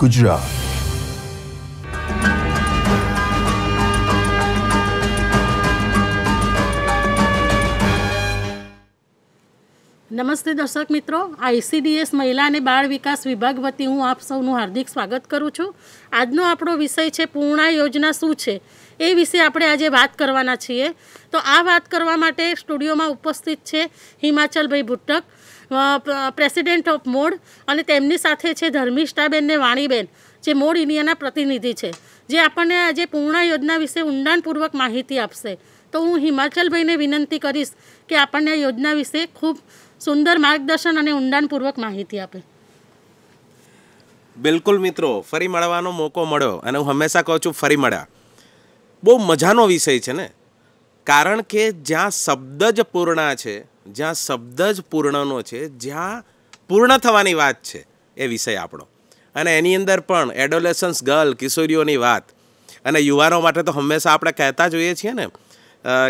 ગુજરાત નમસ્તે દર્શક મિત્રો આઈસીડીએસ મહિલા અને બાળ વિકાસ વિભાગ વતી હું આપ સૌનું હાર્દિક સ્વાગત કરું છું આજનો આપણો વિષય છે પૂર્ણા યોજના શું છે એ વિશે આપણે આજે વાત કરવાના છીએ તો આ વાત કરવા માટે સ્ટુડિયોમાં ઉપસ્થિત છે હિમાચલભાઈ ભુટ્ટક પ્રેસિડેન્ટ ઓફ મોડ અને તેમની સાથે છે ધર્મિષ્ઠાબેન ને વાણીબેન જે મોડ ઇન્ડિયાના પ્રતિનિધિ છે જે આપણને આજે પૂર્ણા યોજના વિશે ઊંડાણપૂર્વક માહિતી આપશે તો હું હિમાચલભાઈને વિનંતી કરીશ કે આપણને આ યોજના વિશે ખૂબ સુંદર માર્ગદર્શન અને ઊંડાણપૂર્વક માહિતી આપે બિલકુલ મિત્રો ફરી મળવાનો મોકો મળ્યો અને હું હંમેશા કહું છું ફરી મળ્યા બહુ મજાનો વિષય છે ને કારણ કે જ્યાં શબ્દ જ પૂર્ણા છે જ્યાં શબ્દ જ પૂર્ણનો છે જ્યાં પૂર્ણ થવાની વાત છે એ વિષય આપણો અને એની અંદર પણ એડોલેસન્સ ગર્લ કિશોરીઓની વાત અને યુવાનો માટે તો હંમેશા આપણે કહેતા જોઈએ છીએ ને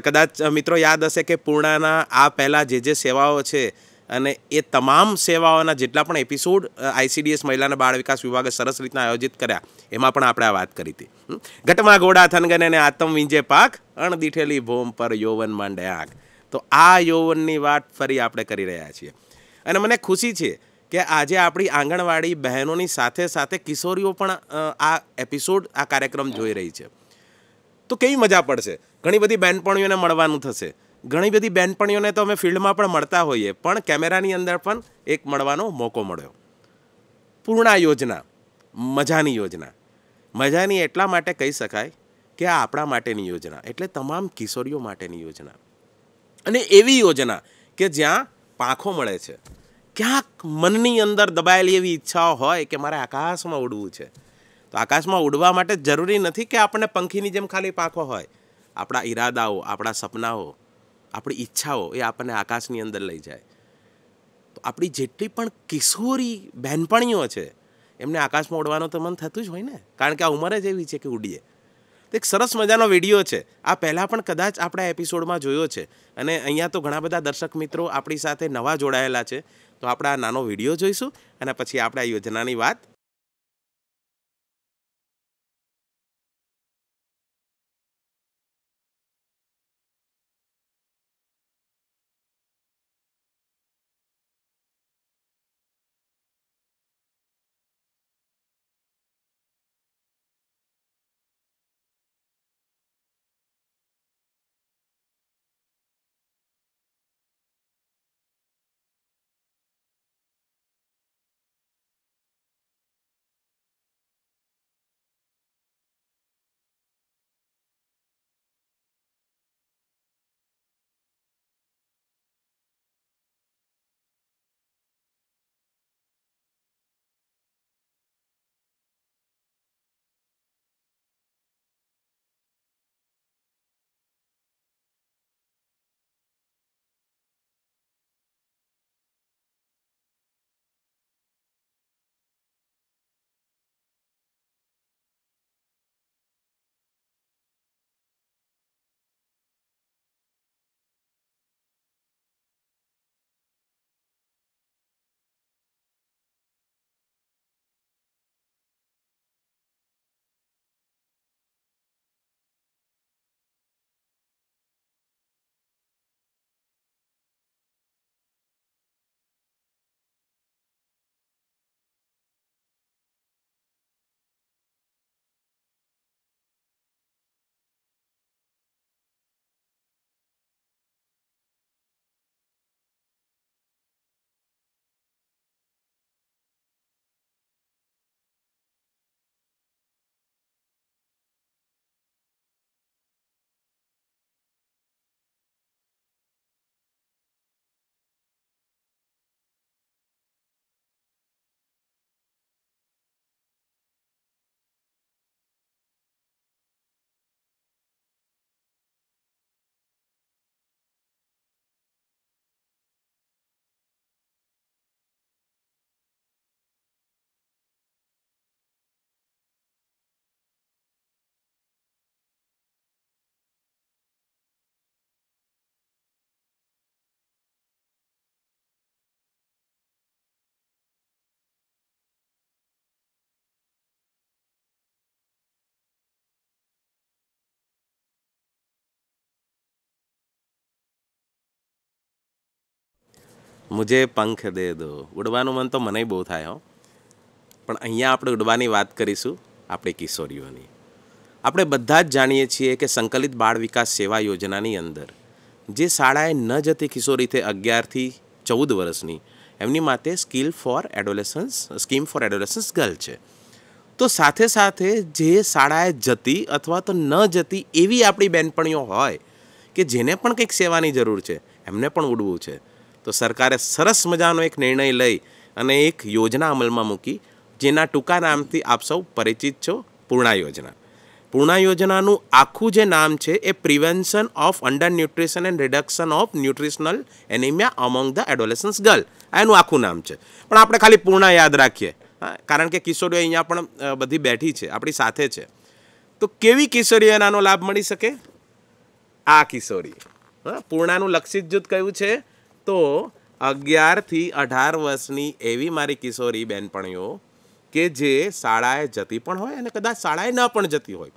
કદાચ મિત્રો યાદ હશે કે પૂર્ણાના આ પહેલાં જે જે સેવાઓ છે અને એ તમામ સેવાઓના જેટલા પણ એપિસોડ આઈસીડીએસ મહિલાના બાળ વિકાસ વિભાગે સરસ રીતના આયોજિત કર્યા એમાં પણ આપણે આ વાત કરી હતી ઘટમાં ઘોડા થનગન અને આતમ વિંજે પાક અણદીઠેલી ભોમ પર યૌવન માંડે આંખ તો આ યૌવનની વાત ફરી આપણે કરી રહ્યા છીએ અને મને ખુશી છે કે આજે આપણી આંગણવાડી બહેનોની સાથે સાથે કિશોરીઓ પણ આ એપિસોડ આ કાર્યક્રમ જોઈ રહી છે તો કેવી મજા પડશે ઘણી બધી બહેનપણીઓને મળવાનું થશે ઘણી બધી બહેનપણીઓને તો અમે ફિલ્ડમાં પણ મળતા હોઈએ પણ કેમેરાની અંદર પણ એક મળવાનો મોકો મળ્યો પૂર્ણા યોજના મજાની યોજના મજાની એટલા માટે કહી શકાય કે આ આપણા માટેની યોજના એટલે તમામ કિશોરીઓ માટેની યોજના અને એવી યોજના કે જ્યાં પાંખો મળે છે ક્યાંક મનની અંદર દબાયેલી એવી ઈચ્છાઓ હોય કે મારે આકાશમાં ઉડવું છે તો આકાશમાં ઉડવા માટે જરૂરી નથી કે આપણને પંખીની જેમ ખાલી પાંખો હોય આપણા ઈરાદાઓ આપણા સપનાઓ આપણી ઈચ્છાઓ એ આપણને આકાશની અંદર લઈ જાય તો આપણી જેટલી પણ કિશોરી બહેનપણીઓ છે એમને આકાશમાં ઉડવાનું તો મન થતું જ હોય ને કારણ કે આ ઉંમર જ એવી છે કે ઉડીએ એક સરસ મજાનો વિડીયો છે આ પહેલાં પણ કદાચ આપણા એપિસોડમાં જોયો છે અને અહીંયા તો ઘણા બધા દર્શક મિત્રો આપણી સાથે નવા જોડાયેલા છે તો આપણે આ નાનો વિડીયો જોઈશું અને પછી આપણે આ યોજનાની વાત મુજે પંખ દે દો ઉડવાનું મન તો મને બહુ થાય હો પણ અહીંયા આપણે ઉડવાની વાત કરીશું આપણી કિશોરીઓની આપણે બધા જ જાણીએ છીએ કે સંકલિત બાળ વિકાસ સેવા યોજનાની અંદર જે શાળાએ ન જતી કિશોરી અગિયારથી ચૌદ વર્ષની એમની માટે skill for adolescence scheme for adolescence girl છે તો સાથે સાથે જે શાળાએ જતી અથવા તો ન જતી એવી આપણી બહેનપણીઓ હોય કે જેને પણ કંઈક સેવાની જરૂર છે એમને પણ ઉડવું છે તો સરકારે સરસ મજાનો એક નિર્ણય લઈ અને એક યોજના અમલમાં મૂકી જેના ટૂંકા નામથી આપ સૌ પરિચિત છો પૂર્ણા યોજના પૂર્ણા યોજનાનું આખું જે નામ છે એ prevention of under nutrition and reduction of nutritional anaemia among the adolescence girl એનું આખું નામ છે પણ આપણે ખાલી પૂર્ણા યાદ રાખીએ કારણ કે કિશોરીઓ અહીંયા પણ બધી બેઠી છે આપણી સાથે છે તો કેવી કિશોરીઓ એનાનો લાભ મળી શકે આ કિશોરી હા પૂર્ણાનું લક્ષિત જૂથ કયું છે તો અગિયારથી અઢાર વર્ષની એવી મારી કિશોરી બહેનપણીઓ કે જે શાળાએ જતી પણ હોય અને કદાચ શાળાએ ન પણ જતી હોય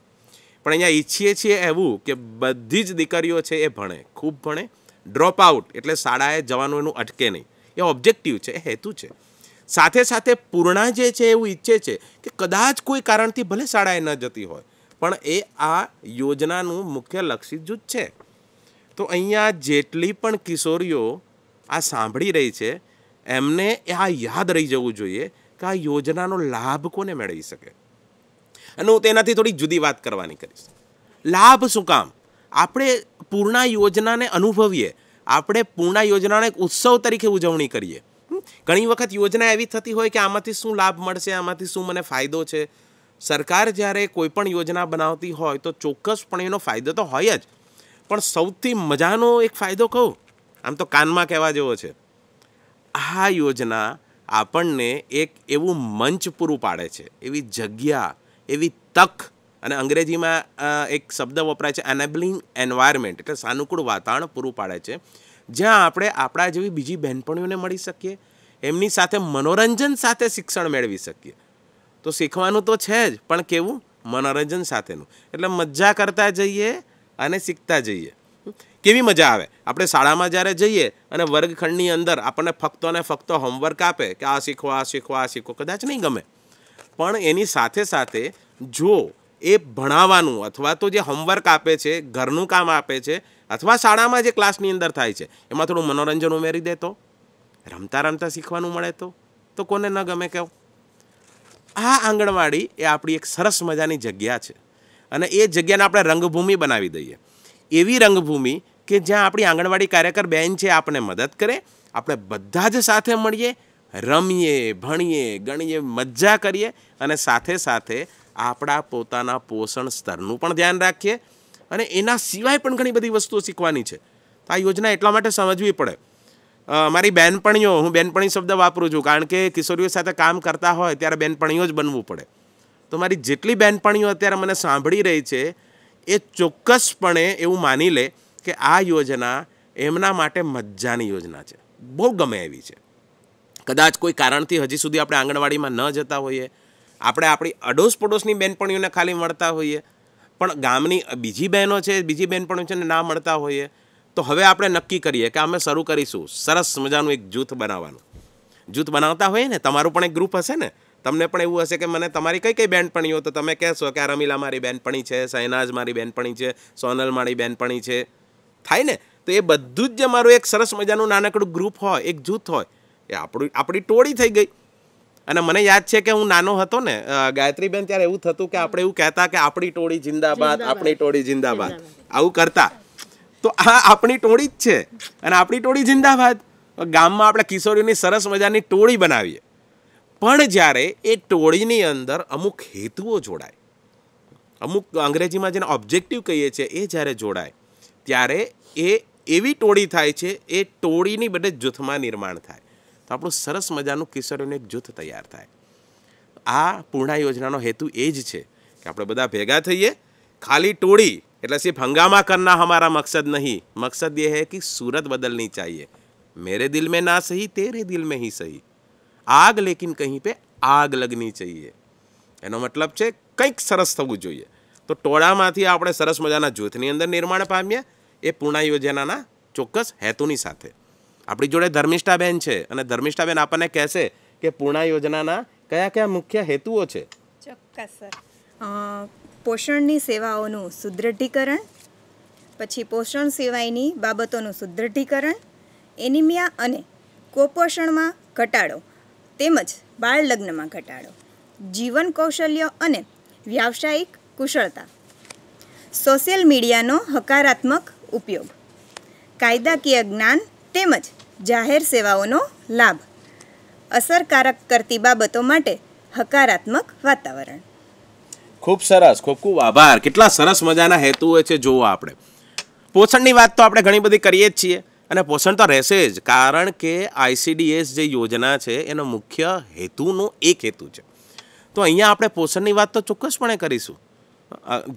પણ અહીંયા ઈચ્છીએ છીએ એવું કે બધી જ દીકરીઓ છે એ ભણે ખૂબ ભણે ડ્રોપ આઉટ એટલે શાળાએ જવાનું એનું અટકે નહીં એ ઓબ્જેક્ટિવ છે એ હેતુ છે સાથે સાથે પૂર્ણા જે છે એવું ઈચ્છે છે કે કદાચ કોઈ કારણથી ભલે શાળાએ ન જતી હોય પણ એ આ યોજનાનું મુખ્ય લક્ષી જૂથ છે તો અહીંયા જેટલી પણ કિશોરીઓ આ સાંભળી રહી છે એમને આ યાદ રહી જવું જોઈએ કે આ યોજનાનો લાભ કોને મેળવી શકે અને હું તેનાથી થોડીક જુદી વાત કરવાની કરીશ લાભ શું કામ આપણે પૂર્ણા યોજનાને અનુભવીએ આપણે પૂર્ણા યોજનાને એક ઉત્સવ તરીકે ઉજવણી કરીએ ઘણી વખત યોજના એવી થતી હોય કે આમાંથી શું લાભ મળશે આમાંથી શું મને ફાયદો છે સરકાર જ્યારે કોઈપણ યોજના બનાવતી હોય તો ચોક્કસપણે એનો ફાયદો તો હોય જ પણ સૌથી મજાનો એક ફાયદો કહું આમ તો કાનમાં કહેવા જેવો છે આ યોજના આપણને એક એવું મંચ પૂરું પાડે છે એવી જગ્યા એવી તક અને અંગ્રેજીમાં એક શબ્દ વપરાય છે એનેબલિંગ એન્વાયરમેન્ટ એટલે સાનુકૂળ વાતાવરણ પૂરું પાડે છે જ્યાં આપણે આપણા જેવી બીજી બહેનપણીઓને મળી શકીએ એમની સાથે મનોરંજન સાથે શિક્ષણ મેળવી શકીએ તો શીખવાનું તો છે જ પણ કેવું મનોરંજન સાથેનું એટલે મજા કરતા જઈએ અને શીખતા જઈએ કેવી મજા આવે આપણે શાળામાં જ્યારે જઈએ અને વર્ગખંડની અંદર આપણને ફક્ત ને ફક્ત હોમવર્ક આપે કે આ શીખો આ શીખો આ શીખો કદાચ નહીં ગમે પણ એની સાથે સાથે જો એ ભણાવવાનું અથવા તો જે હોમવર્ક આપે છે ઘરનું કામ આપે છે અથવા શાળામાં જે ક્લાસની અંદર થાય છે એમાં થોડું મનોરંજન ઉમેરી દેતો રમતા રમતા શીખવાનું મળે તો તો કોને ન ગમે કહો આ આંગણવાડી એ આપણી એક સરસ મજાની જગ્યા છે અને એ જગ્યાને આપણે રંગભૂમિ બનાવી દઈએ એવી રંગભૂમિ કે જ્યાં આપણી આંગણવાડી કાર્યકર બેન છે આપણને મદદ કરે આપણે બધા જ સાથે મળીએ રમીએ ભણીએ ગણીએ મજા કરીએ અને સાથે સાથે આપણા પોતાના પોષણ સ્તરનું પણ ધ્યાન રાખીએ અને એના સિવાય પણ ઘણી બધી વસ્તુઓ શીખવાની છે તો આ યોજના એટલા માટે સમજવી પડે મારી બહેનપણીઓ હું બેનપણી શબ્દ વાપરું છું કારણ કે કિશોરીઓ સાથે કામ કરતા હોય ત્યારે બેનપણીઓ જ બનવું પડે તો મારી જેટલી બેનપણીઓ અત્યારે મને સાંભળી રહી છે એ ચોક્કસપણે એવું માની લે કે આ યોજના એમના માટે મજાની યોજના છે બહુ ગમે એવી છે કદાચ કોઈ કારણથી હજી સુધી આપણે આંગણવાડીમાં ન જતા હોઈએ આપણે આપણી અડોશ પડોશની બહેનપણીઓને ખાલી મળતા હોઈએ પણ ગામની બીજી બહેનો છે બીજી બહેનપણીઓ છે ને ના મળતા હોઈએ તો હવે આપણે નક્કી કરીએ કે અમે શરૂ કરીશું સરસ મજાનું એક જૂથ બનાવવાનું જૂથ બનાવતા હોઈએ ને તમારું પણ એક ગ્રુપ હશે ને તમને પણ એવું હશે કે મને તમારી કઈ કઈ બહેનપણીઓ તો તમે કહેશો કે આ રમીલા મારી બહેનપણી છે સહેનાજ મારી બહેનપણી છે સોનલ મારી બહેનપણી છે થાય ને તો એ બધું જ જે મારું એક સરસ મજાનું નાનકડું ગ્રુપ હોય એક જૂથ હોય એ આપણું આપણી ટોળી થઈ ગઈ અને મને યાદ છે કે હું નાનો હતો ને ગાયત્રીબેન ત્યારે એવું થતું કે આપણે એવું કહેતા કે આપણી ટોળી જિંદાબાદ આપણી ટોળી જિંદાબાદ આવું કરતા તો આ આપણી ટોળી જ છે અને આપણી ટોળી જિંદાબાદ ગામમાં આપણે કિશોરીઓની સરસ મજાની ટોળી બનાવીએ પણ જ્યારે એ ટોળીની અંદર અમુક હેતુઓ જોડાય અમુક અંગ્રેજીમાં જેને ઓબ્જેક્ટિવ કહીએ છીએ એ જ્યારે જોડાય ત્યારે એ એવી ટોળી થાય છે એ ટોળીની બધે જૂથમાં નિર્માણ થાય તો આપણું સરસ મજાનું કિશોરીઓનું એક જૂથ તૈયાર થાય આ પૂર્ણા યોજનાનો હેતુ એ જ છે કે આપણે બધા ભેગા થઈએ ખાલી ટોળી એટલે સિર્ફ હંગામા કરના અમારા મકસદ નહીં મકસદ એ હે કે સુરત બદલની ચાહીએ મેરે દિલ મેં ના સહી તેરે દિલ મેં હી સહી આગ લેકિન કહીં પે આગ લગની ચાહીએ એનો મતલબ છે કંઈક સરસ થવું જોઈએ તો ટોળામાંથી આપણે સરસ મજાના જૂથની અંદર નિર્માણ પામ્યા એ પૂર્ણા યોજનાના ચોક્કસ હેતુની સાથે આપણી જોડે ધર્મિષ્ઠાબેન છે અને ધર્મિષ્ઠાબેન આપણને કહેશે કે પૂર્ણા યોજનાના કયા કયા મુખ્ય હેતુઓ છે ચોક્કસ સર પોષણની સેવાઓનું સુદૃઢીકરણ પછી પોષણ સિવાયની બાબતોનું સુદૃઢીકરણ એનિમિયા અને કોપોષણમાં ઘટાડો તેમજ બાળ લગ્નમાં ઘટાડો જીવન કૌશલ્ય અને વ્યાવસાયિક કુશળતા સોશિયલ મીડિયાનો હકારાત્મક ઉપયોગ કાયદાકીય જ્ઞાન તેમજ જાહેર સેવાઓનો લાભ અસરકારક કરતી બાબતો માટે હકારાત્મક વાતાવરણ ખૂબ સરસ ખૂબ ખૂબ આભાર કેટલા સરસ મજાના હેતુઓ છે જોવો આપણે પોષણની વાત તો આપણે ઘણી બધી કરીએ જ છીએ અને પોષણ તો રહેશે જ કારણ કે આઈસીડીએસ જે યોજના છે એનો મુખ્ય હેતુનો એક હેતુ છે તો અહીંયા આપણે પોષણની વાત તો ચોક્કસપણે કરીશું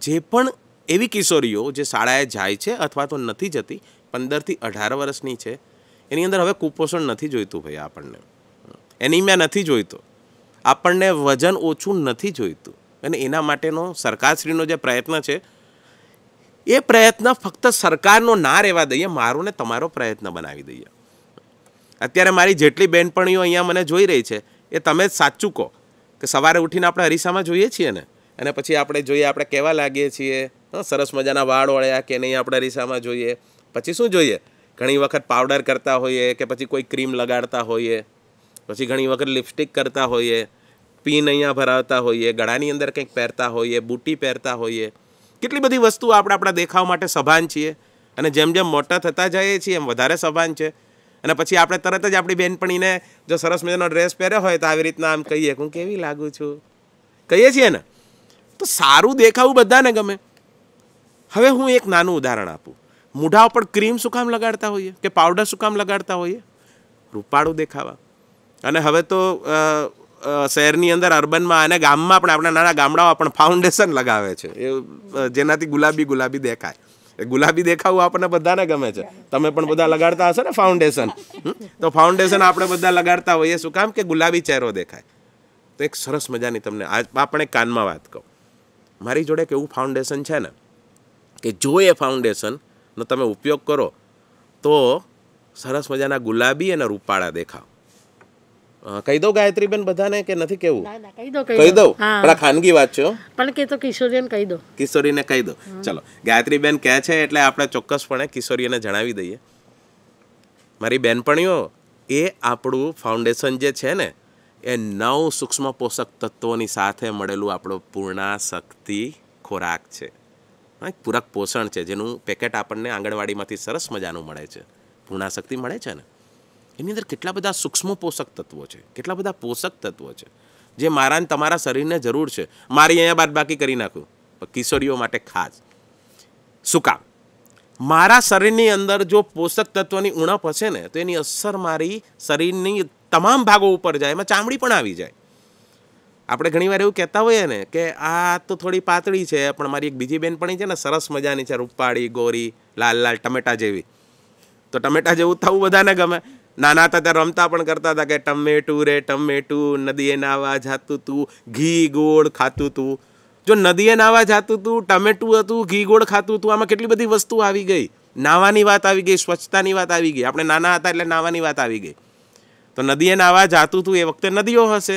જે પણ એવી કિશોરીઓ જે શાળાએ જાય છે અથવા તો નથી જતી પંદરથી અઢાર વર્ષની છે એની અંદર હવે કુપોષણ નથી જોઈતું ભાઈ આપણને એનિમિયા નથી જોઈતો આપણને વજન ઓછું નથી જોઈતું અને એના માટેનો સરકારશ્રીનો જે પ્રયત્ન છે એ પ્રયત્ન ફક્ત સરકારનો ના રહેવા દઈએ મારો ને તમારો પ્રયત્ન બનાવી દઈએ અત્યારે મારી જેટલી બહેનપણીઓ અહીંયા મને જોઈ રહી છે એ તમે જ સાચું કહો કે સવારે ઉઠીને આપણે હરીસામાં જોઈએ છીએ ને અને પછી આપણે જોઈએ આપણે કેવા લાગીએ છીએ સરસ મજાના વાળ વળ્યા કે નહીં આપણા રીસામાં જોઈએ પછી શું જોઈએ ઘણી વખત પાવડર કરતા હોઈએ કે પછી કોઈ ક્રીમ લગાડતા હોઈએ પછી ઘણી વખત લિપસ્ટિક કરતા હોઈએ પીન અહીંયા ભરાવતા હોઈએ ગળાની અંદર કંઈક પહેરતા હોઈએ બૂટી પહેરતા હોઈએ કેટલી બધી વસ્તુઓ આપણે આપણા દેખાવ માટે સભાન છીએ અને જેમ જેમ મોટા થતા જઈએ છીએ એમ વધારે સભાન છે અને પછી આપણે તરત જ આપણી બહેનપણીને જો સરસ મજાનો ડ્રેસ પહેર્યો હોય તો આવી રીતના આમ કહીએ હું કેવી લાગુ છું કહીએ છીએ ને તો સારું દેખાવું બધાને ગમે હવે હું એક નાનું ઉદાહરણ આપું મોઢા ઉપર ક્રીમ શું કામ લગાડતા હોઈએ કે પાવડર શું કામ લગાડતા હોઈએ રૂપાળું દેખાવા અને હવે તો શહેરની અંદર અર્બનમાં અને ગામમાં પણ આપણા નાના ગામડાઓ પણ ફાઉન્ડેશન લગાવે છે એ જેનાથી ગુલાબી ગુલાબી દેખાય એ ગુલાબી દેખાવું આપણને બધાને ગમે છે તમે પણ બધા લગાડતા હશો ને ફાઉન્ડેશન તો ફાઉન્ડેશન આપણે બધા લગાડતા હોઈએ શું કામ કે ગુલાબી ચહેરો દેખાય તો એક સરસ મજાની તમને આ આપણે કાનમાં વાત કહું મારી જોડે એક એવું ફાઉન્ડેશન છે ને કે જો એ ફાઉન્ડેશનનો તમે ઉપયોગ કરો તો સરસ મજાના ગુલાબી અને રૂપાળા દેખાવ કહી દો ગાયત્રીબેન બધાને કે નથી કેવું કહી દો પણ આ ખાનગી વાત છે પણ કે તો કિશોરીને કહી દો કિશોરીને કહી દો ચલો ગાયત્રીબેન કહે છે એટલે આપણે ચોક્કસપણે કિશોરીને જણાવી દઈએ મારી બેનપણીઓ એ આપણું ફાઉન્ડેશન જે છે ને એ નવ સૂક્ષ્મ પોષક તત્વોની સાથે મળેલું આપણો પૂર્ણાશક્તિ ખોરાક છે હા એક પૂરક પોષણ છે જેનું પેકેટ આપણને આંગણવાડીમાંથી સરસ મજાનું મળે છે પૂર્ણાશક્તિ મળે છે ને એની અંદર કેટલા બધા સૂક્ષ્મ પોષક તત્વો છે કેટલા બધા પોષક તત્વો છે જે મારા તમારા શરીરને જરૂર છે મારી અહીંયા બાદબાકી કરી નાખું કિશોરીઓ માટે ખાસ સુકા મારા શરીરની અંદર જો પોષક તત્વોની ઉણપ હશે ને તો એની અસર મારી શરીરની તમામ ભાગો ઉપર જાય એમાં ચામડી પણ આવી જાય આપણે ઘણીવાર એવું કહેતા હોઈએ ને કે આ તો થોડી પાતળી છે પણ મારી એક બીજી બેન બેનપણી છે ને સરસ મજાની છે રૂપાળી ગોરી લાલ લાલ ટમેટા જેવી તો ટમેટા જેવું થવું બધાને ગમે નાના હતા ત્યારે રમતા પણ કરતા હતા કે ટમેટું રે ટમેટું નદીએ નાવા જાતું તું ઘી ગોળ ખાતું તું જો નદીએ નાવા જાતું તું ટમેટું હતું ઘી ગોળ ખાતું હતું આમાં કેટલી બધી વસ્તુ આવી ગઈ નાવાની વાત આવી ગઈ સ્વચ્છતાની વાત આવી ગઈ આપણે નાના હતા એટલે નાવાની વાત આવી ગઈ તો નદીએ નાવા જાતું હતું એ વખતે નદીઓ હશે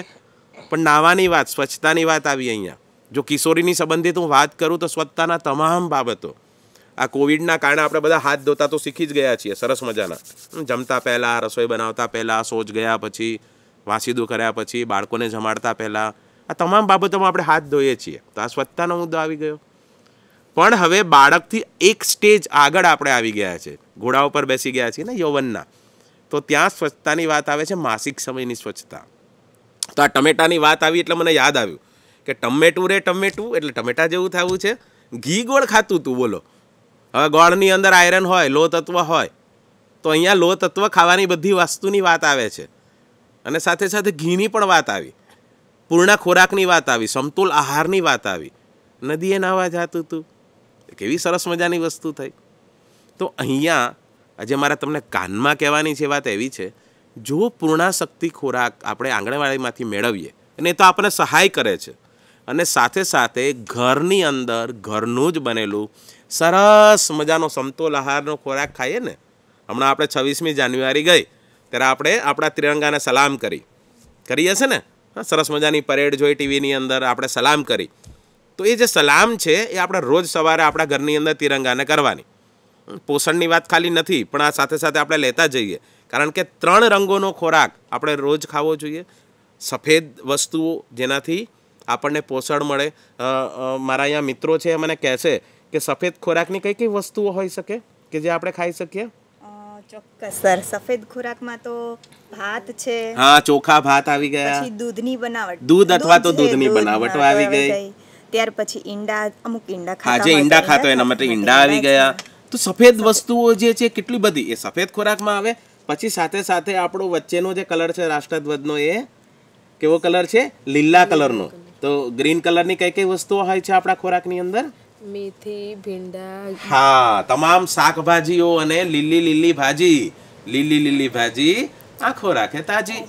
પણ નાવાની વાત સ્વચ્છતાની વાત આવી અહીંયા જો કિશોરીની સંબંધિત હું વાત કરું તો સ્વચ્છતાના તમામ બાબતો આ કોવિડના કારણે આપણે બધા હાથ ધોતા તો શીખી જ ગયા છીએ સરસ મજાના જમતા પહેલાં રસોઈ બનાવતા પહેલાં શોચ ગયા પછી વાસીદું કર્યા પછી બાળકોને જમાડતા પહેલાં આ તમામ બાબતોમાં આપણે હાથ ધોઈએ છીએ તો આ સ્વચ્છતાનો મુદ્દો આવી ગયો પણ હવે બાળકથી એક સ્ટેજ આગળ આપણે આવી ગયા છે ઘોડા ઉપર બેસી ગયા છીએ ને યૌવનના તો ત્યાં સ્વચ્છતાની વાત આવે છે માસિક સમયની સ્વચ્છતા તો આ ટમેટાની વાત આવી એટલે મને યાદ આવ્યું કે ટમેટું રે ટમેટું એટલે ટમેટા જેવું થવું છે ઘી ગોળ ખાતું તું બોલો હવે ગોળની અંદર આયરન હોય લો તત્વ હોય તો અહીંયા લો તત્વ ખાવાની બધી વસ્તુની વાત આવે છે અને સાથે સાથે ઘીની પણ વાત આવી પૂર્ણ ખોરાકની વાત આવી સમતુલ આહારની વાત આવી નદીએ નાવા જાતું તું કેવી સરસ મજાની વસ્તુ થઈ તો અહીંયા આજે મારા તમને કાનમાં કહેવાની છે વાત એવી છે જો પૂર્ણાશક્તિ ખોરાક આપણે આંગણવાડીમાંથી મેળવીએ અને એ તો આપણને સહાય કરે છે અને સાથે સાથે ઘરની અંદર ઘરનું જ બનેલું સરસ મજાનો સમતોલ આહારનો ખોરાક ખાઈએ ને હમણાં આપણે છવ્વીસમી જાન્યુઆરી ગઈ ત્યારે આપણે આપણા ત્રિરંગાને સલામ કરી કરી હશે ને સરસ મજાની પરેડ જોઈ ટીવીની અંદર આપણે સલામ કરી તો એ જે સલામ છે એ આપણે રોજ સવારે આપણા ઘરની અંદર તિરંગાને કરવાની પોષણની વાત ખાલી નથી પણ આ સાથે સાથે આપણે લેતા જઈએ કારણ કે ત્રણ રંગોનો ખોરાક આપણે રોજ ખાવો જોઈએ સફેદ વસ્તુઓ જેનાથી આપણને પોષણ મળે મારા અહીંયા મિત્રો છે મને કહેશે કે સફેદ ખોરાકની કઈ કઈ વસ્તુઓ હોઈ શકે કે જે આપણે ખાઈ શકીએ ચોક્કસ સર સફેદ ખોરાકમાં તો ભાત છે હા ચોખા ભાત આવી ગયા પછી દૂધની બનાવટ દૂધ અથવા તો દૂધની બનાવટ આવી ગઈ ત્યાર પછી ઈંડા અમુક ઈંડા ખાતા ઈંડા ખાતો એના માટે ઈંડા આવી ગયા તો સફેદ વસ્તુઓ જે છે કેટલી બધી એ સફેદ ખોરાકમાં આવે પછી સાથે સાથે આપણો વચ્ચેનો જે કલર છે રાષ્ટ્રધ્વજનો એ કેવો કલર છે લીલા કલરનો તો ગ્રીન કલરની કઈ કઈ વસ્તુઓ હોય છે આપણા ખોરાકની અંદર મેથી ભીંડા હા તમામ શાકભાજીઓ અને લીલી લીલી ભાજી લીલી લીલી ભાજી આ ખોરાક હે તાજી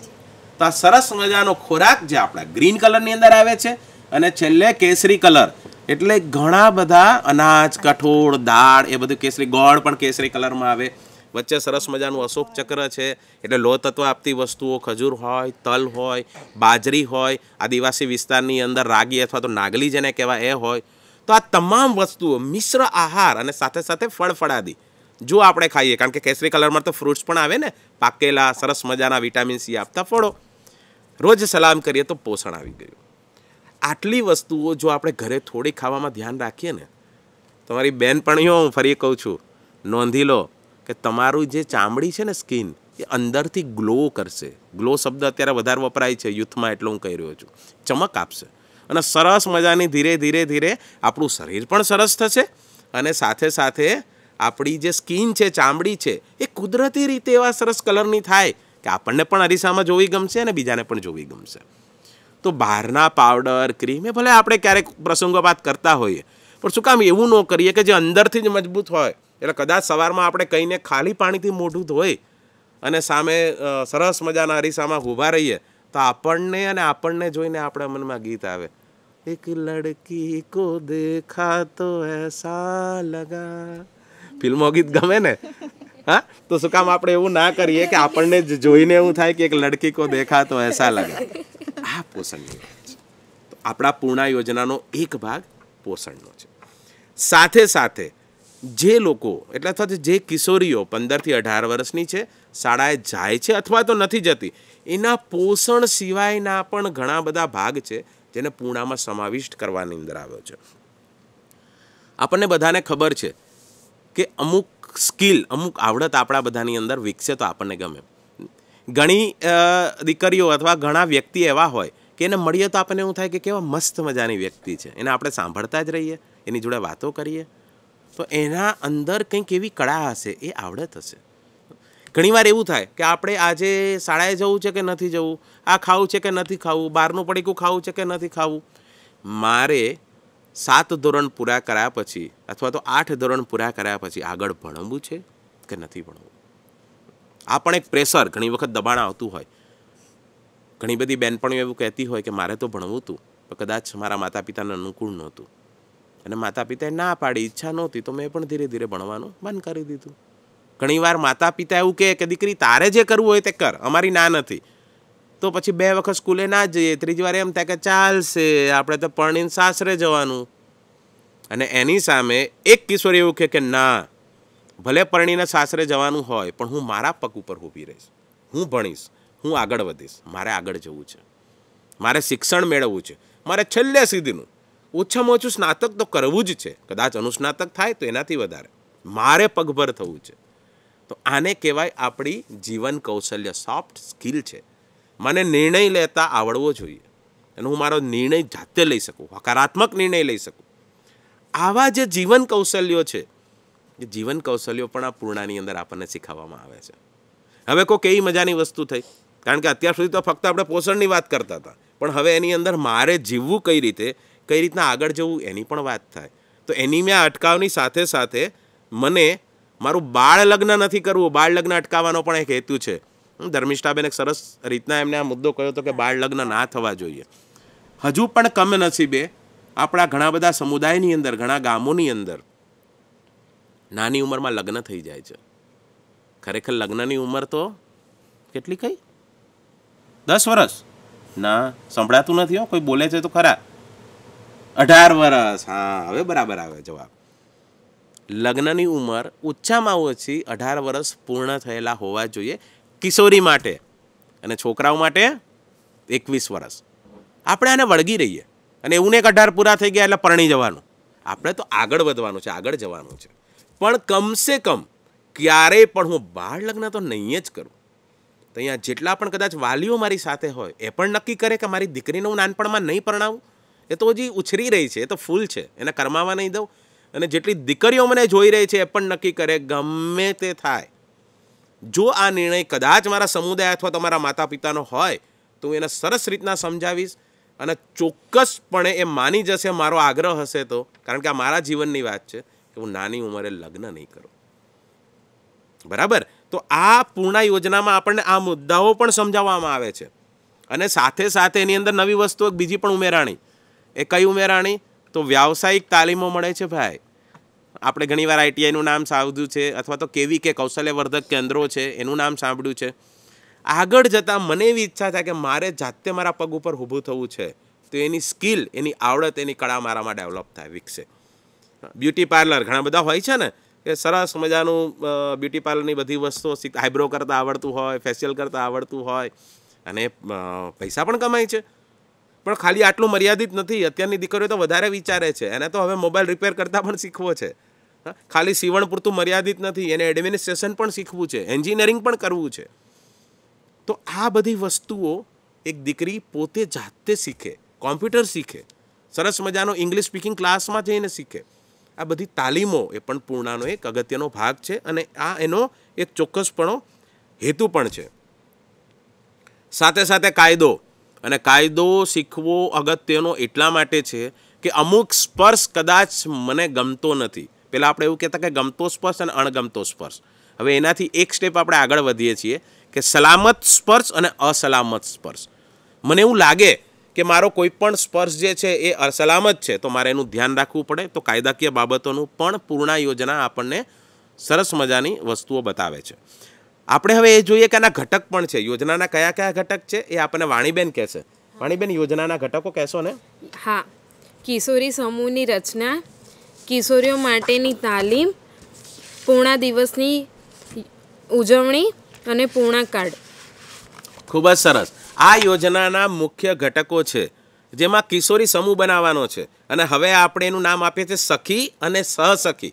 તો આ સરસ મજાનો ખોરાક જે આપણા ગ્રીન કલરની અંદર આવે છે અને છેલ્લે કેસરી કલર એટલે ઘણા બધા અનાજ કઠોળ દાળ એ બધું કેસરી ગોળ પણ કેસરી કલરમાં આવે વચ્ચે સરસ મજાનું અશોક ચક્ર છે એટલે લો તત્વ આપતી વસ્તુઓ ખજૂર હોય તલ હોય બાજરી હોય આદિવાસી વિસ્તારની અંદર રાગી અથવા તો નાગલી જેને કહેવાય એ હોય તો આ તમામ વસ્તુઓ મિશ્ર આહાર અને સાથે સાથે ફળફળાદી જો આપણે ખાઈએ કારણ કે કેસરી કલરમાં તો ફ્રૂટ્સ પણ આવે ને પાકેલા સરસ મજાના વિટામિન સી આપતા ફળો રોજ સલામ કરીએ તો પોષણ આવી ગયું આટલી વસ્તુઓ જો આપણે ઘરે થોડી ખાવામાં ધ્યાન રાખીએ ને તમારી બહેનપણીઓ હું ફરી કહું છું નોંધી લો કે તમારું જે ચામડી છે ને સ્કિન એ અંદરથી ગ્લો કરશે ગ્લો શબ્દ અત્યારે વધારે વપરાય છે યુથમાં એટલું હું કહી રહ્યો છું ચમક આપશે અને સરસ મજાની ધીરે ધીરે ધીરે આપણું શરીર પણ સરસ થશે અને સાથે સાથે આપણી જે સ્કિન છે ચામડી છે એ કુદરતી રીતે એવા સરસ કલરની થાય કે આપણને પણ અરીસામાં જોવી ગમશે અને બીજાને પણ જોવી ગમશે તો બહારના પાવડર ક્રીમ એ ભલે આપણે ક્યારેક પ્રસંગોપાત કરતા હોઈએ પણ શું કામ એવું ન કરીએ કે જે અંદરથી જ મજબૂત હોય એટલે કદાચ સવારમાં આપણે કહીને ખાલી પાણીથી મોઢું ધોઈ અને સામે સરસ મજાના અરીસામાં ઊભા રહીએ તો આપણને અને આપણને જોઈને આપણા મનમાં ગીત આવે એક લડકી કો દેખા તો એસા લગા ફિલ્મો ગીત ગમે ને હા તો શું કામ આપણે એવું ના કરીએ કે આપણને જોઈને એવું થાય કે એક લડકી કો દેખા તો એસા લગા આ પોષણની વાત છે આપણા પૂર્ણા યોજનાનો એક ભાગ પોષણનો છે સાથે સાથે જે લોકો એટલે અથવા જે કિશોરીઓ પંદરથી અઢાર વર્ષની છે શાળાએ જાય છે અથવા તો નથી જતી એના પોષણ સિવાયના પણ ઘણા બધા ભાગ છે જેને પૂણામાં સમાવિષ્ટ કરવાની અંદર આવ્યો છે આપણને બધાને ખબર છે કે અમુક સ્કિલ અમુક આવડત આપણા બધાની અંદર વિકસે તો આપણને ગમે ઘણી દીકરીઓ અથવા ઘણા વ્યક્તિ એવા હોય કે એને મળીએ તો આપણને એવું થાય કે કેવા મસ્ત મજાની વ્યક્તિ છે એને આપણે સાંભળતા જ રહીએ એની જોડે વાતો કરીએ તો એના અંદર કંઈક એવી કળા હશે એ આવડત હશે ઘણીવાર એવું થાય કે આપણે આજે શાળાએ જવું છે કે નથી જવું આ ખાવું છે કે નથી ખાવું બહારનું પડીકું ખાવું છે કે નથી ખાવું મારે સાત ધોરણ પૂરા કર્યા પછી અથવા તો આઠ ધોરણ પૂરા કર્યા પછી આગળ ભણવું છે કે નથી ભણવું આ પણ એક પ્રેશર ઘણી વખત દબાણ આવતું હોય ઘણી બધી બહેનપણીઓ એવું કહેતી હોય કે મારે તો ભણવું હતું પણ કદાચ મારા માતા પિતાને અનુકૂળ નહોતું અને માતા પિતાએ ના પાડી ઈચ્છા નહોતી તો મેં પણ ધીરે ધીરે ભણવાનું બંધ કરી દીધું ઘણીવાર માતા પિતા એવું કહે કે દીકરી તારે જે કરવું હોય તે કર અમારી ના નથી તો પછી બે વખત સ્કૂલે ના જઈએ ત્રીજી વાર એમ થાય કે ચાલશે આપણે તો પરણીને સાસરે જવાનું અને એની સામે એક કિશોર એવું કહે કે ના ભલે પરણીને સાસરે જવાનું હોય પણ હું મારા પગ ઉપર ઊભી રહીશ હું ભણીશ હું આગળ વધીશ મારે આગળ જવું છે મારે શિક્ષણ મેળવવું છે મારે છેલ્લે સુધીનું ઓછામાં ઓછું સ્નાતક તો કરવું જ છે કદાચ અનુસ્નાતક થાય તો એનાથી વધારે મારે પગભર થવું છે તો આને કહેવાય આપણી જીવન કૌશલ્ય સોફ્ટ સ્કિલ છે મને નિર્ણય લેતા આવડવો જોઈએ અને હું મારો નિર્ણય જાતે લઈ શકું હકારાત્મક નિર્ણય લઈ શકું આવા જે જીવન કૌશલ્યો છે જીવન કૌશલ્યો પણ આ પૂર્ણાની અંદર આપણને શીખવવામાં આવે છે હવે કોઈ કેવી મજાની વસ્તુ થઈ કારણ કે અત્યાર સુધી તો ફક્ત આપણે પોષણની વાત કરતા હતા પણ હવે એની અંદર મારે જીવવું કઈ રીતે કઈ રીતના આગળ જવું એની પણ વાત થાય તો એની મેં અટકાવની સાથે સાથે મને મારું બાળ લગ્ન નથી કરવું બાળ લગ્ન અટકાવવાનો પણ એક હેતુ છે ધર્મિષ્ઠાબેન એક સરસ રીતના એમને આ મુદ્દો કહ્યો હતો કે બાળ લગ્ન ના થવા જોઈએ હજુ પણ કમનસીબે આપણા ઘણા બધા સમુદાયની અંદર ઘણા ગામોની અંદર નાની ઉંમરમાં લગ્ન થઈ જાય છે ખરેખર લગ્નની ઉંમર તો કેટલી કઈ દસ વર્ષ ના સંભળાતું નથી હો કોઈ બોલે છે તો ખરા અઢાર વર્ષ હા હવે બરાબર આવે જવાબ લગ્નની ઉંમર ઓછામાં ઓછી અઢાર વર્ષ પૂર્ણ થયેલા હોવા જોઈએ કિશોરી માટે અને છોકરાઓ માટે એકવીસ વર્ષ આપણે આને વળગી રહીએ અને એવું ને એક અઢાર પૂરા થઈ ગયા એટલે પરણી જવાનું આપણે તો આગળ વધવાનું છે આગળ જવાનું છે પણ કમસે કમ ક્યારેય પણ હું બાળ લગ્ન તો નહીં જ કરું તો અહીંયા જેટલા પણ કદાચ વાલીઓ મારી સાથે હોય એ પણ નક્કી કરે કે મારી દીકરીને હું નાનપણમાં નહીં પરણાવું એ તો હજી ઉછરી રહી છે એ તો ફૂલ છે એને કરમાવા નહીં દઉં અને જેટલી દીકરીઓ મને જોઈ રહી છે એ પણ નક્કી કરે ગમે તે થાય જો આ નિર્ણય કદાચ મારા સમુદાય અથવા તમારા માતા પિતાનો હોય તો હું એને સરસ રીતના સમજાવીશ અને ચોક્કસપણે એ માની જશે મારો આગ્રહ હશે તો કારણ કે આ મારા જીવનની વાત છે હું નાની ઉંમરે લગ્ન નહીં કરું બરાબર તો આ પૂર્ણા યોજનામાં આપણને આ મુદ્દાઓ પણ સમજાવવામાં આવે છે અને સાથે સાથે એની અંદર નવી વસ્તુ બીજી પણ ઉમેરાણી એ કઈ ઉમેરાણી તો વ્યાવસાયિક તાલીમો મળે છે ભાઈ આપણે ઘણીવાર આઈટીઆઈનું નામ સાંભળ્યું છે અથવા તો કેવી કે કૌશલ્યવર્ધક કેન્દ્રો છે એનું નામ સાંભળ્યું છે આગળ જતાં મને એવી ઈચ્છા થાય કે મારે જાતે મારા પગ ઉપર ઊભું થવું છે તો એની સ્કિલ એની આવડત એની કળા મારામાં ડેવલપ થાય વિકસે બ્યુટી પાર્લર ઘણા બધા હોય છે ને કે સરસ મજાનું બ્યુટી પાર્લરની બધી વસ્તુઓ શીખ આઈબ્રો કરતાં આવડતું હોય ફેશિયલ કરતાં આવડતું હોય અને પૈસા પણ કમાય છે પણ ખાલી આટલું મર્યાદિત નથી અત્યારની દીકરીઓ તો વધારે વિચારે છે એને તો હવે મોબાઈલ રિપેર કરતાં પણ શીખવો છે ખાલી સીવણ પૂરતું મર્યાદિત નથી એને એડમિનિસ્ટ્રેશન પણ શીખવું છે એન્જિનિયરિંગ પણ કરવું છે તો આ બધી વસ્તુઓ એક દીકરી પોતે જાતે શીખે કોમ્પ્યુટર શીખે સરસ મજાનો ઇંગ્લિશ સ્પીકિંગ ક્લાસમાં જઈને શીખે આ બધી તાલીમો એ પણ પૂર્ણાનો એક અગત્યનો ભાગ છે અને આ એનો એક ચોક્કસપણો હેતુ પણ છે સાથે સાથે કાયદો અને કાયદો શીખવો અગત્યનો એટલા માટે છે કે અમુક સ્પર્શ કદાચ મને ગમતો નથી પહેલાં આપણે એવું કહેતા કે ગમતો સ્પર્શ અને અણગમતો સ્પર્શ હવે એનાથી એક સ્ટેપ આપણે આગળ વધીએ છીએ કે સલામત સ્પર્શ અને અસલામત સ્પર્શ મને એવું લાગે કે મારો કોઈ પણ સ્પર્શ જે છે એ અસલામત છે તો મારે એનું ધ્યાન રાખવું પડે તો કાયદાકીય બાબતોનું પણ પૂર્ણા યોજના આપણને સરસ મજાની વસ્તુઓ બતાવે છે આપણે હવે એ જોઈએ કે આના ઘટક પણ છે યોજનાના કયા કયા ઘટક છે એ આપણને વાણીબેન કહેશે વાણીબેન યોજનાના ઘટકો કહેશો ને હા કિશોરી સમૂહની રચના કિશોરીઓ માટેની તાલીમ પૂર્ણા દિવસની ઉજવણી અને પૂર્ણા કાર્ડ ખૂબ જ સરસ આ યોજનાના મુખ્ય ઘટકો છે જેમાં કિશોરી સમૂહ બનાવવાનો છે અને હવે આપણે એનું નામ આપીએ છીએ સખી અને સહસખી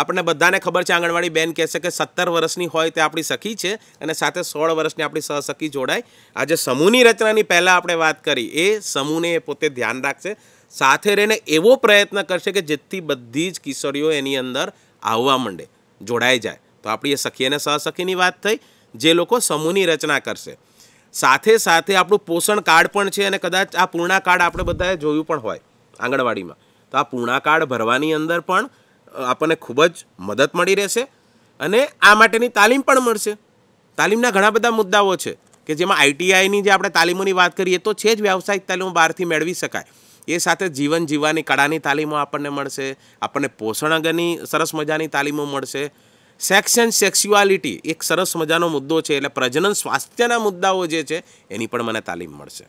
આપણને બધાને ખબર છે આંગણવાડી બેન કહેશે કે સત્તર વર્ષની હોય તે આપણી સખી છે અને સાથે સોળ વર્ષની આપણી સહસખી જોડાય આજે સમૂહની રચનાની પહેલાં આપણે વાત કરી એ સમૂહને એ પોતે ધ્યાન રાખશે સાથે રહીને એવો પ્રયત્ન કરશે કે જેથી બધી જ કિશોરીઓ એની અંદર આવવા માંડે જોડાઈ જાય તો આપણી એ સખી અને સહસખીની વાત થઈ જે લોકો સમૂહની રચના કરશે સાથે સાથે આપણું પોષણ કાર્ડ પણ છે અને કદાચ આ પૂર્ણા કાર્ડ આપણે બધાએ જોયું પણ હોય આંગણવાડીમાં તો આ પૂર્ણા કાર્ડ ભરવાની અંદર પણ આપણને ખૂબ જ મદદ મળી રહેશે અને આ માટેની તાલીમ પણ મળશે તાલીમના ઘણા બધા મુદ્દાઓ છે કે જેમાં આઈટીઆઈની જે આપણે તાલીમોની વાત કરીએ તો છે જ વ્યાવસાયિક તાલીમો બહારથી મેળવી શકાય એ સાથે જીવન જીવવાની કળાની તાલીમો આપણને મળશે આપણને પોષણ અંગેની સરસ મજાની તાલીમો મળશે સેક્સ એન્ડ સેક્સ્યુઆલિટી એક સરસ મજાનો મુદ્દો છે એટલે પ્રજનન સ્વાસ્થ્યના મુદ્દાઓ જે છે એની પણ મને તાલીમ મળશે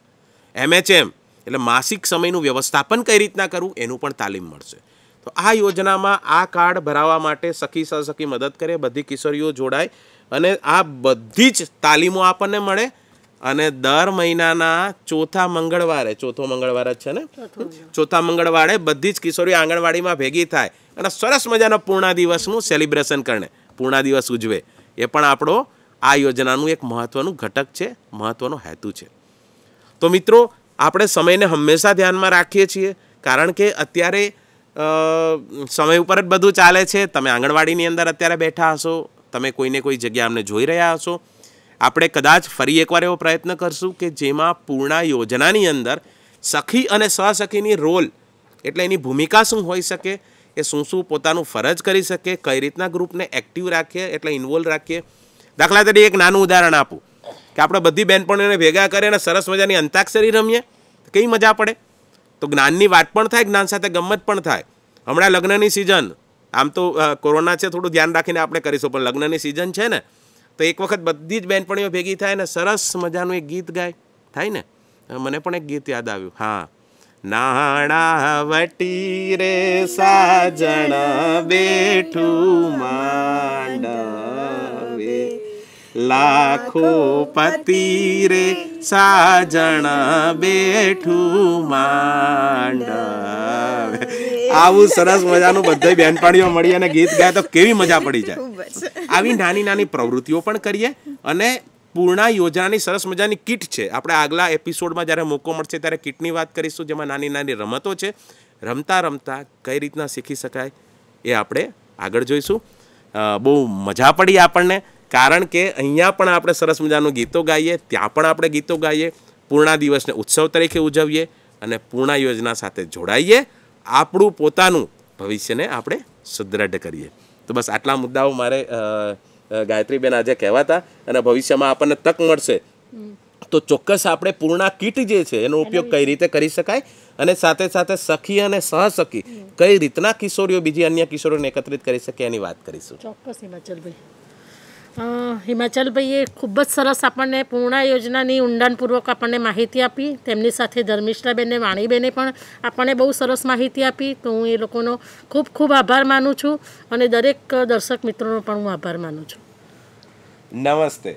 એમએચએમ એટલે માસિક સમયનું વ્યવસ્થાપન કઈ રીતના કરવું એનું પણ તાલીમ મળશે તો આ યોજનામાં આ કાર્ડ ભરાવવા માટે સખી સહસખી મદદ કરે બધી કિશોરીઓ જોડાય અને આ બધી જ તાલીમો આપણને મળે અને દર મહિનાના ચોથા મંગળવારે ચોથો મંગળવાર જ છે ને ચોથા મંગળવારે બધી જ કિશોરીઓ આંગણવાડીમાં ભેગી થાય અને સરસ મજાના પૂર્ણા દિવસનું સેલિબ્રેશન કરે પૂર્ણા દિવસ ઉજવે એ પણ આપણો આ યોજનાનું એક મહત્ત્વનું ઘટક છે મહત્ત્વનો હેતુ છે તો મિત્રો આપણે સમયને હંમેશા ધ્યાનમાં રાખીએ છીએ કારણ કે અત્યારે સમય ઉપર જ બધું ચાલે છે તમે આંગણવાડીની અંદર અત્યારે બેઠા હશો તમે કોઈને કોઈ જગ્યા અમને જોઈ રહ્યા હશો આપણે કદાચ ફરી એકવાર એવો પ્રયત્ન કરશું કે જેમાં પૂર્ણા યોજનાની અંદર સખી અને સહસખીની રોલ એટલે એની ભૂમિકા શું હોઈ શકે કે શું શું પોતાનું ફરજ કરી શકે કઈ રીતના ગ્રુપને એક્ટિવ રાખીએ એટલે ઇન્વોલ્વ રાખીએ દાખલા તરીકે એક નાનું ઉદાહરણ આપું કે આપણે બધી બહેનપણીઓને ભેગા કરીએ અને સરસ મજાની અંતાક્ષરી રમીએ કઈ મજા પડે તો જ્ઞાનની વાત પણ થાય જ્ઞાન સાથે ગમત પણ થાય હમણાં લગ્નની સિઝન આમ તો કોરોના છે થોડું ધ્યાન રાખીને આપણે કરીશું પણ લગ્નની સિઝન છે ને તો એક વખત બધી જ બહેનપણીઓ ભેગી થાય ને સરસ મજાનું એક ગીત ગાય થાય ને મને પણ એક ગીત યાદ આવ્યું હા નાણાવટી રે સાજણ બેઠું માંડવે લાખો પતિ રે સાજણ બેઠું માંડવે આવું સરસ મજાનું બધા બહેનપણીઓ મળી અને ગીત ગાય તો કેવી મજા પડી જાય આવી નાની નાની પ્રવૃત્તિઓ પણ કરીએ અને પૂર્ણા યોજનાની સરસ મજાની કિટ છે આપણે આગલા એપિસોડમાં જ્યારે મોકો મળશે ત્યારે કિટની વાત કરીશું જેમાં નાની નાની રમતો છે રમતા રમતા કઈ રીતના શીખી શકાય એ આપણે આગળ જોઈશું બહુ મજા પડી આપણને કારણ કે અહીંયા પણ આપણે સરસ મજાનું ગીતો ગાઈએ ત્યાં પણ આપણે ગીતો ગાઈએ પૂર્ણા દિવસને ઉત્સવ તરીકે ઉજવીએ અને પૂર્ણા યોજના સાથે જોડાઈએ આપણું પોતાનું ભવિષ્યને આપણે સુદ્રઢ કરીએ તો બસ આટલા મુદ્દાઓ મારે ગાયત્રીબેન આજે કહેવાતા અને ભવિષ્યમાં આપણને તક મળશે તો ચોક્કસ આપણે પૂર્ણા કીટ જે છે એનો ઉપયોગ કઈ રીતે કરી શકાય અને સાથે સાથે સખી અને સહસખી કઈ રીતના કિશોરીઓ બીજી અન્ય કિશોરીઓને એકત્રિત કરી શકે એની વાત કરીશું ચોક્કસ હિમાચલભાઈ હિમાચલભાઈએ ખૂબ જ સરસ આપણને પૂર્ણા યોજનાની ઊંડાણપૂર્વક આપણને માહિતી આપી તેમની સાથે ધર્મિષ્ઠાબેનને વાણીબેને પણ આપણને બહુ સરસ માહિતી આપી તો હું એ લોકોનો ખૂબ ખૂબ આભાર માનું છું અને દરેક દર્શક મિત્રોનો પણ હું આભાર માનું છું નમસ્તે